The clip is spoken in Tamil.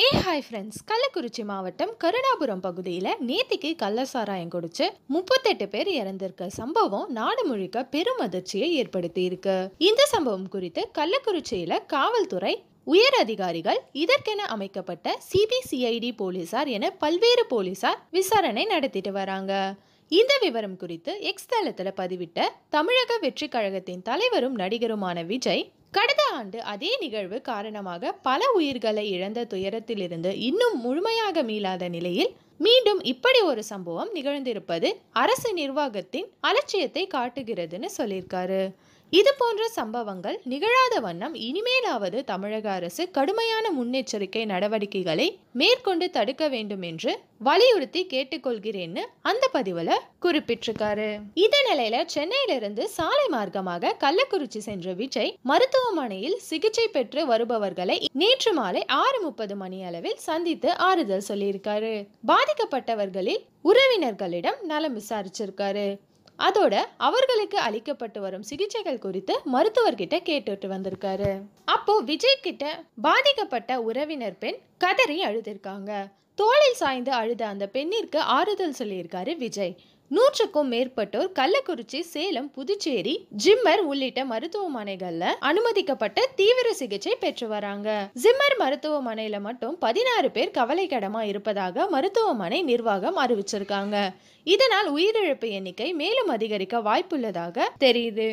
ஏ ஹாய் ஃப்ரெண்ட்ஸ் கள்ளக்குறிச்சி மாவட்டம் கருணாபுரம் பகுதியில் நேத்திக்கு கள்ளசாராயம் குடிச்சு முப்பத்தெட்டு பேர் இறந்திருக்க சம்பவம் நாடு முழுக்க பெரும் அதிர்ச்சியை ஏற்படுத்தி இருக்கு இந்த சம்பவம் குறித்து கள்ளக்குறிச்சியில காவல்துறை உயர் அதிகாரிகள் இதற்கென அமைக்கப்பட்ட சிபிசிஐடி போலீசார் என பல்வேறு போலீசார் விசாரணை நடத்திட்டு வராங்க இந்த விவரம் குறித்து எக்ஸ் தளத்தில் பதிவிட்ட தமிழக வெற்றி கழகத்தின் தலைவரும் நடிகருமான விஜய் கடந்த ஆண்டு அதே நிகழ்வு காரணமாக பல உயிர்களை இழந்த துயரத்திலிருந்து இன்னும் முழுமையாக மீளாத நிலையில் மீண்டும் இப்படி ஒரு சம்பவம் நிகழ்ந்திருப்பது அரசு நிர்வாகத்தின் அலட்சியத்தை காட்டுகிறதுன்னு சொல்லியிருக்காரு இது போன்ற சம்பவங்கள் நிகழாத வண்ணம் இனிமேலாவது தமிழக அரசு கடுமையான முன்னெச்சரிக்கை நடவடிக்கைகளை மேற்கொண்டு தடுக்க வேண்டும் என்று வலியுறுத்தி கேட்டுக்கொள்கிறேன்னு அந்த பதிவுல குறிப்பிட்டிருக்காரு இந்த நிலையில சென்னையிலிருந்து சாலை மார்க்கமாக கள்ளக்குறிச்சி சென்ற விஜய் மருத்துவமனையில் சிகிச்சை பெற்று வருபவர்களை நேற்று மாலை ஆறு முப்பது மணி அளவில் சந்தித்து ஆறுதல் சொல்லியிருக்காரு பாதிக்கப்பட்டவர்களில் உறவினர்களிடம் நலம் விசாரிச்சிருக்காரு அதோட அவர்களுக்கு அளிக்கப்பட்டு வரும் சிகிச்சைகள் குறித்து மருத்துவர்கிட்ட கேட்டுட்டு வந்திருக்காரு அப்போ விஜய் கிட்ட பாதிக்கப்பட்ட உறவினர் பெண் கதறி அழுதிருக்காங்க தோளில் சாய்ந்து அழுத அந்த பெண்ணிற்கு ஆறுதல் சொல்லியிருக்காரு விஜய் நூற்றுக்கும் மேற்பட்டோர் கள்ளக்குறிச்சி சேலம் புதுச்சேரி ஜிம்மர் உள்ளிட்ட மருத்துவமனைகள்ல அனுமதிக்கப்பட்ட தீவிர சிகிச்சை பெற்று வராங்க ஜிம்மர் மருத்துவமனையில மட்டும் பதினாறு பேர் கவலைக்கிடமா இருப்பதாக மருத்துவமனை நிர்வாகம் அறிவிச்சிருக்காங்க இதனால் உயிரிழப்பு எண்ணிக்கை மேலும் அதிகரிக்க வாய்ப்புள்ளதாக தெரியுது